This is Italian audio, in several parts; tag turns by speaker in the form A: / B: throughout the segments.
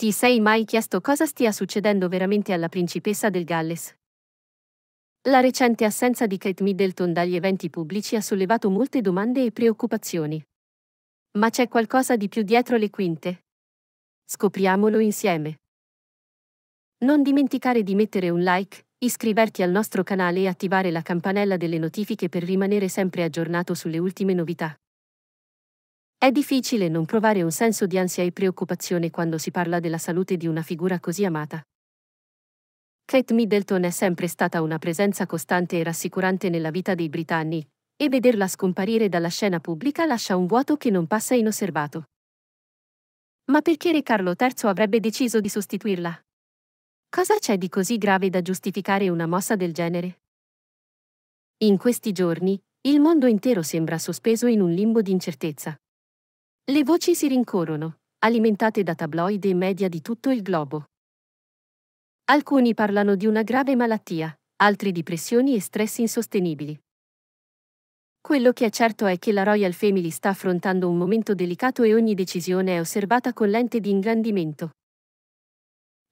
A: Ti sei mai chiesto cosa stia succedendo veramente alla principessa del Galles? La recente assenza di Kate Middleton dagli eventi pubblici ha sollevato molte domande e preoccupazioni. Ma c'è qualcosa di più dietro le quinte? Scopriamolo insieme. Non dimenticare di mettere un like, iscriverti al nostro canale e attivare la campanella delle notifiche per rimanere sempre aggiornato sulle ultime novità. È difficile non provare un senso di ansia e preoccupazione quando si parla della salute di una figura così amata. Kate Middleton è sempre stata una presenza costante e rassicurante nella vita dei britanni, e vederla scomparire dalla scena pubblica lascia un vuoto che non passa inosservato. Ma perché Re Carlo III avrebbe deciso di sostituirla? Cosa c'è di così grave da giustificare una mossa del genere? In questi giorni, il mondo intero sembra sospeso in un limbo di incertezza. Le voci si rincorrono, alimentate da tabloid e media di tutto il globo. Alcuni parlano di una grave malattia, altri di pressioni e stress insostenibili. Quello che è certo è che la Royal Family sta affrontando un momento delicato e ogni decisione è osservata con lente di ingrandimento.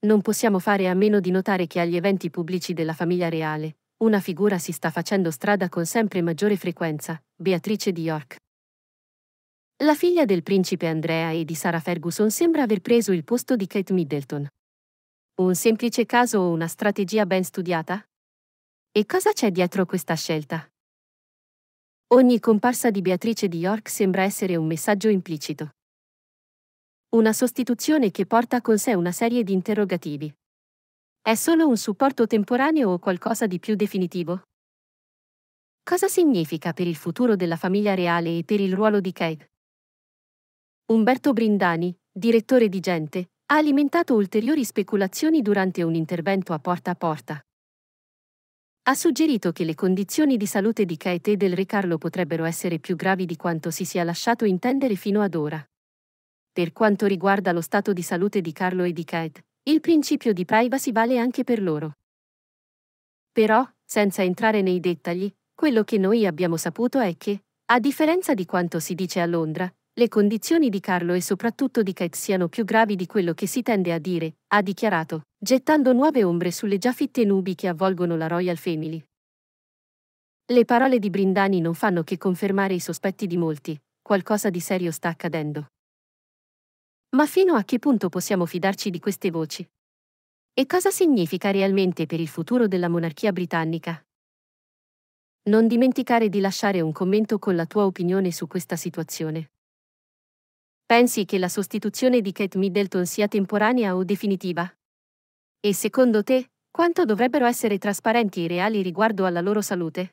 A: Non possiamo fare a meno di notare che agli eventi pubblici della famiglia reale, una figura si sta facendo strada con sempre maggiore frequenza, Beatrice di York. La figlia del principe Andrea e di Sarah Ferguson sembra aver preso il posto di Kate Middleton. Un semplice caso o una strategia ben studiata? E cosa c'è dietro questa scelta? Ogni comparsa di Beatrice di York sembra essere un messaggio implicito. Una sostituzione che porta con sé una serie di interrogativi. È solo un supporto temporaneo o qualcosa di più definitivo? Cosa significa per il futuro della famiglia reale e per il ruolo di Kate? Umberto Brindani, direttore di Gente, ha alimentato ulteriori speculazioni durante un intervento a porta a porta. Ha suggerito che le condizioni di salute di Kate e del Re Carlo potrebbero essere più gravi di quanto si sia lasciato intendere fino ad ora. Per quanto riguarda lo stato di salute di Carlo e di Kate, il principio di privacy vale anche per loro. Però, senza entrare nei dettagli, quello che noi abbiamo saputo è che, a differenza di quanto si dice a Londra, le condizioni di Carlo e soprattutto di Kate siano più gravi di quello che si tende a dire, ha dichiarato, gettando nuove ombre sulle già fitte nubi che avvolgono la Royal Family. Le parole di Brindani non fanno che confermare i sospetti di molti, qualcosa di serio sta accadendo. Ma fino a che punto possiamo fidarci di queste voci? E cosa significa realmente per il futuro della monarchia britannica? Non dimenticare di lasciare un commento con la tua opinione su questa situazione. Pensi che la sostituzione di Kate Middleton sia temporanea o definitiva? E secondo te, quanto dovrebbero essere trasparenti e reali riguardo alla loro salute?